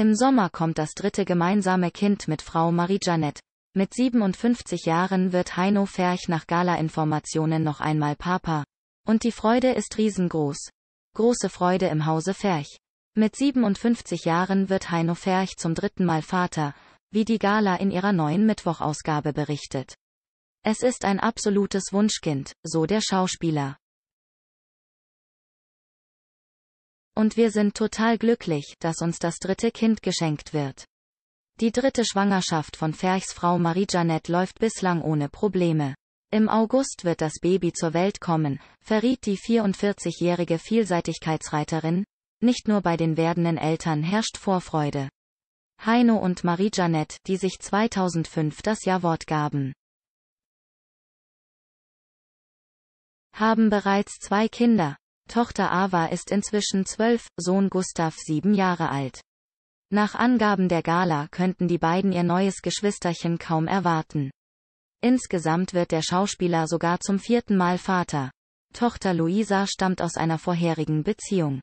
Im Sommer kommt das dritte gemeinsame Kind mit Frau Marie-Jeanette. Mit 57 Jahren wird Heino Ferch nach Gala-Informationen noch einmal Papa. Und die Freude ist riesengroß. Große Freude im Hause Ferch. Mit 57 Jahren wird Heino Ferch zum dritten Mal Vater, wie die Gala in ihrer neuen Mittwochausgabe berichtet. Es ist ein absolutes Wunschkind, so der Schauspieler. Und wir sind total glücklich, dass uns das dritte Kind geschenkt wird. Die dritte Schwangerschaft von Ferchs Frau marie janette läuft bislang ohne Probleme. Im August wird das Baby zur Welt kommen, verriet die 44-jährige Vielseitigkeitsreiterin. Nicht nur bei den werdenden Eltern herrscht Vorfreude. Heino und marie janette die sich 2005 das Jawort gaben. haben bereits zwei Kinder. Tochter Ava ist inzwischen zwölf, Sohn Gustav sieben Jahre alt. Nach Angaben der Gala könnten die beiden ihr neues Geschwisterchen kaum erwarten. Insgesamt wird der Schauspieler sogar zum vierten Mal Vater. Tochter Luisa stammt aus einer vorherigen Beziehung.